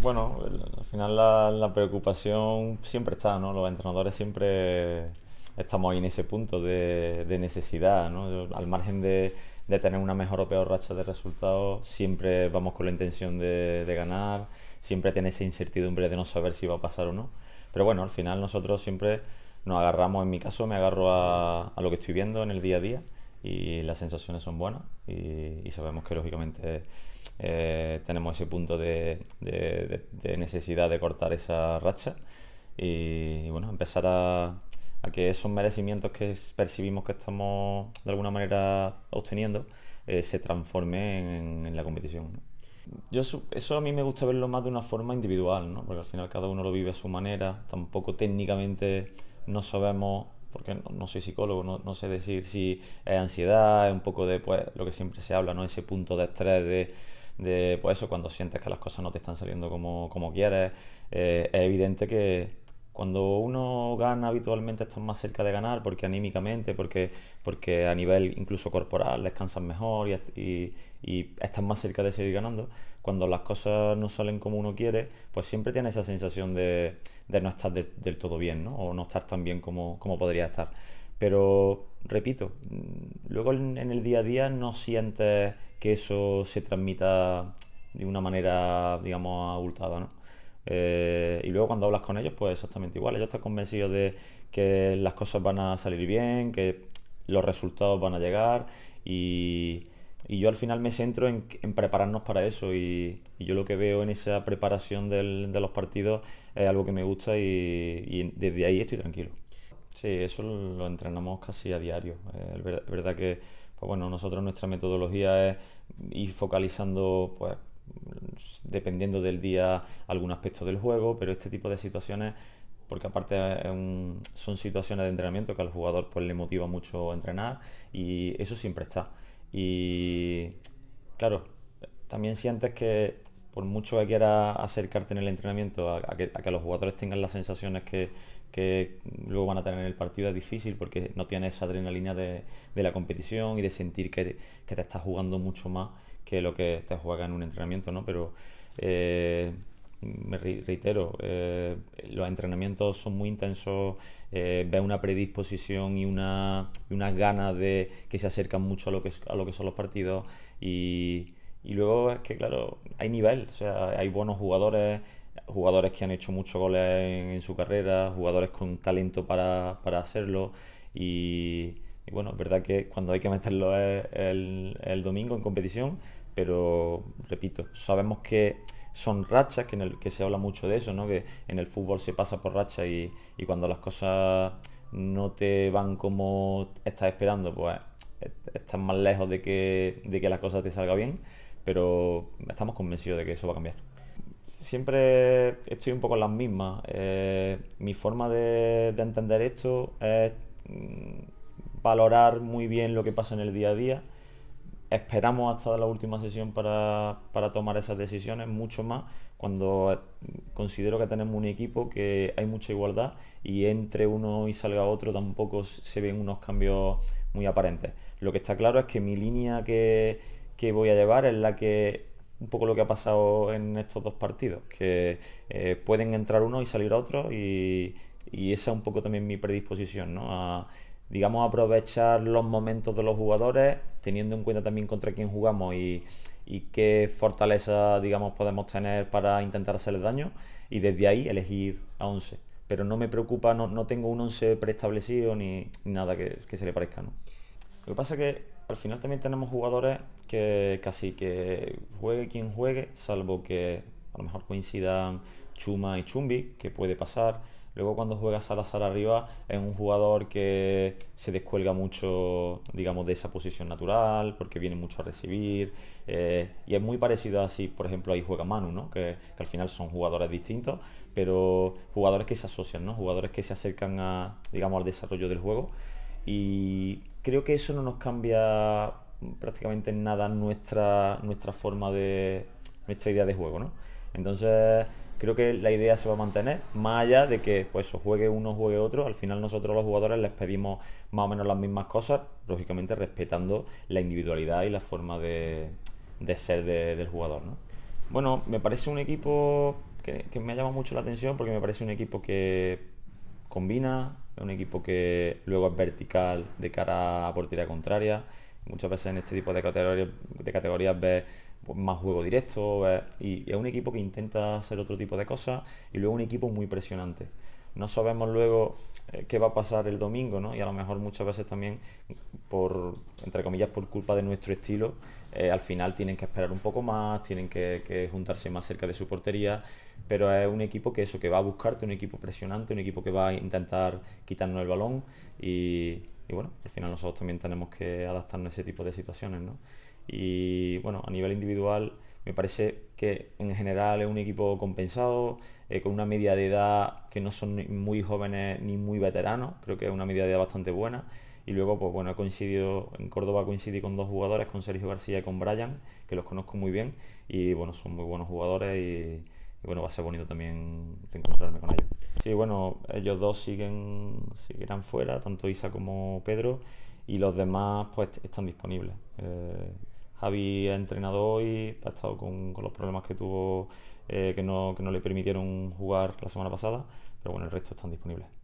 Bueno, al final la, preocupación siempre está, ¿no? Los entrenadores siempre estamos ahí en ese punto de, necesidad, ¿no? Al margen de, tener una mejor o peor racha de resultados, siempre vamos con la intención de, ganar, siempre tiene esa incertidumbre de no saber si va a pasar o no. Pero bueno, al final nosotros siempre nos agarramos, en mi caso me agarro a lo que estoy viendo en el día a día y las sensaciones son buenas y, sabemos que lógicamente eh, tenemos ese punto de, necesidad de cortar esa racha y, bueno, empezar a, que esos merecimientos que percibimos que estamos de alguna manera obteniendo eh, se transformen en, la competición. Yo eso a mí me gusta verlo más de una forma individual, Porque al final cada uno lo vive a su manera, tampoco técnicamente no sabemos porque no, soy psicólogo, no, sé decir si es ansiedad, es un poco de pues, lo que siempre se habla, ¿no? Ese punto de estrés de, de pues eso, cuando sientes que las cosas no te están saliendo como, quieres, eh, es evidente que, cuando uno gana habitualmente estás más cerca de ganar porque anímicamente, porque, porque a nivel incluso corporal descansas mejor y, estás más cerca de seguir ganando. Cuando las cosas no salen como uno quiere, pues siempre tienes esa sensación de, no estar del todo bien, ¿no? O no estar tan bien como, como podría estar. Pero, repito, mm, luego en, el día a día no sientes que eso se transmita de una manera, digamos, abultada, ¿no? Eh, y luego cuando hablas con ellos, pues exactamente igual. Ellos están convencidos de que las cosas van a salir bien, que los resultados van a llegar y, yo al final me centro en, prepararnos para eso y, yo lo que veo en esa preparación de los partidos es algo que me gusta y, desde ahí estoy tranquilo. Sí, eso lo entrenamos casi a diario. Eh, es verdad, que pues bueno, nosotros nuestra metodología es ir focalizando pues, dependiendo del día, algún aspecto del juego, pero este tipo de situaciones porque aparte son situaciones de entrenamiento que al jugador pues le motiva mucho entrenar y eso siempre está. Y claro, también sientes que por mucho que quieras acercarte en el entrenamiento a, que, los jugadores tengan las sensaciones que, que, luego van a tener en el partido es difícil porque no tienes esa adrenalina de, de la competición y de sentir que, que te estás jugando mucho más que lo que te juega en un entrenamiento, ¿no? Pero eh, me reitero, eh, los entrenamientos son muy intensos, eh, ve una predisposición y una, unas ganas de que se acercan mucho a lo que, a lo que son los partidos y, luego es que, claro, hay nivel, o sea, hay buenos jugadores, jugadores que han hecho muchos goles en, su carrera, jugadores con talento para, para hacerlo y y bueno, es verdad que cuando hay que meterlo es el, domingo en competición, pero repito, sabemos que son rachas, que, en el, que se habla mucho de eso, ¿no? que en el fútbol se pasa por racha y, cuando las cosas no te van como estás esperando, pues estás más lejos de que, de que la cosa te salga bien, pero estamos convencidos de que eso va a cambiar. Siempre estoy un poco en las mismas. Eh, mi forma de entender esto es mm, valorar muy bien lo que pasa en el día a día. Esperamos hasta la última sesión para, tomar esas decisiones, mucho más cuando considero que tenemos un equipo que hay mucha igualdad y entre uno y salga otro tampoco se ven unos cambios muy aparentes. Lo que está claro es que mi línea que, voy a llevar es la que un poco lo que ha pasado en estos dos partidos, que eh, pueden entrar uno y salir otro y, esa es un poco también mi predisposición a, digamos, aprovechar los momentos de los jugadores, teniendo en cuenta también contra quién jugamos y, qué fortaleza, digamos, podemos tener para intentar hacerle daño, y desde ahí elegir a 11. Pero no me preocupa, no, tengo un 11 preestablecido ni, nada que, se le parezca, ¿no? Lo que pasa es que al final también tenemos jugadores que casi que juegue quien juegue, salvo que a lo mejor coincidan Chuma y Chumbi, que puede pasar, Luego cuando juegas al arriba es un jugador que se descuelga mucho, digamos, de esa posición natural, porque viene mucho a recibir. Eh, y es muy parecido a si, por ejemplo, ahí juega Manu, ¿no? Que, al final son jugadores distintos, pero jugadores que se asocian, ¿no? Jugadores que se acercan a, digamos, al desarrollo del juego. Y creo que eso no nos cambia prácticamente nada nuestra, nuestra forma de, nuestra idea de juego, ¿no? Entonces creo que la idea se va a mantener, más allá de que pues juegue uno, juegue otro, al final nosotros los jugadores les pedimos más o menos las mismas cosas, lógicamente respetando la individualidad y la forma de, ser del jugador. Bueno, me parece un equipo que, me me llamado mucho la atención porque me parece un equipo que combina, un equipo que luego es vertical de cara a portería contraria. Muchas veces en este tipo de categorías, de categorías ves pues, más juego directo. Eh, y, es un equipo que intenta hacer otro tipo de cosas y luego un equipo muy presionante. No sabemos luego eh, qué va a pasar el domingo, ¿no? Y a lo mejor muchas veces también, por, entre comillas, por culpa de nuestro estilo, eh, al final tienen que esperar un poco más, tienen que, juntarse más cerca de su portería, pero es un equipo que eso, que va a buscarte, un equipo presionante, un equipo que va a intentar quitarnos el balón y, y bueno, al final nosotros también tenemos que adaptarnos a ese tipo de situaciones, ¿no? y bueno, a nivel individual me parece que en general es un equipo compensado, eh, con una media de edad que no son muy jóvenes ni muy veteranos, creo que es una media de edad bastante buena. Y luego, pues bueno, coincidido, en Córdoba coincidí con dos jugadores, con Sergio García y con Brian, que los conozco muy bien. Y bueno, son muy buenos jugadores y, bueno, va a ser bonito también encontrarme con ellos. Sí, bueno, ellos dos siguen, seguirán fuera, tanto Isa como Pedro, y los demás pues están disponibles. Eh, Javi ha entrenado hoy, ha estado con, con los problemas que tuvo, eh, que, no, que no le permitieron jugar la semana pasada, pero bueno, el resto están disponibles.